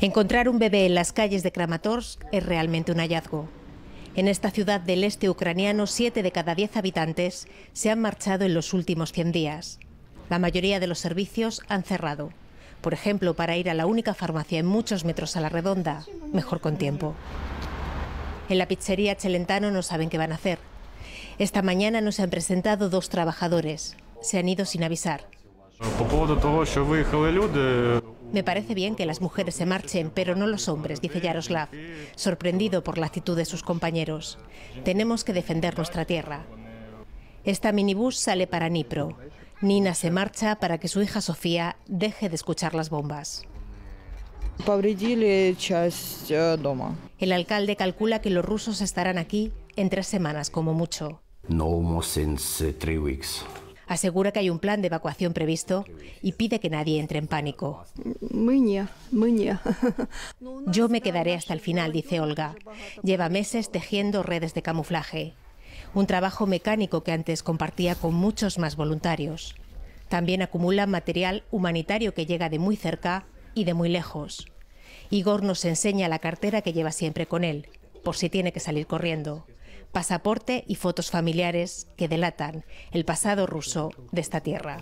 Encontrar un bebé en las calles de Kramatorsk es realmente un hallazgo. En esta ciudad del este ucraniano, 7 de cada 10 habitantes se han marchado en los últimos 100 días. La mayoría de los servicios han cerrado. Por ejemplo, para ir a la única farmacia en muchos metros a la redonda, mejor con tiempo. En la pizzería Chelentano no saben qué van a hacer. Esta mañana nos han presentado dos trabajadores. Se han ido sin avisar. Me parece bien que las mujeres se marchen, pero no los hombres, dice Yaroslav, sorprendido por la actitud de sus compañeros. Tenemos que defender nuestra tierra. Esta minibús sale para Nipro. Nina se marcha para que su hija Sofía deje de escuchar las bombas. Э, El alcalde calcula que los rusos estarán aquí en tres semanas como mucho. No Asegura que hay un plan de evacuación previsto y pide que nadie entre en pánico. Yo me quedaré hasta el final, dice Olga. Lleva meses tejiendo redes de camuflaje, un trabajo mecánico que antes compartía con muchos más voluntarios. También acumula material humanitario que llega de muy cerca y de muy lejos. Igor nos enseña la cartera que lleva siempre con él, por si tiene que salir corriendo pasaporte y fotos familiares que delatan el pasado ruso de esta tierra.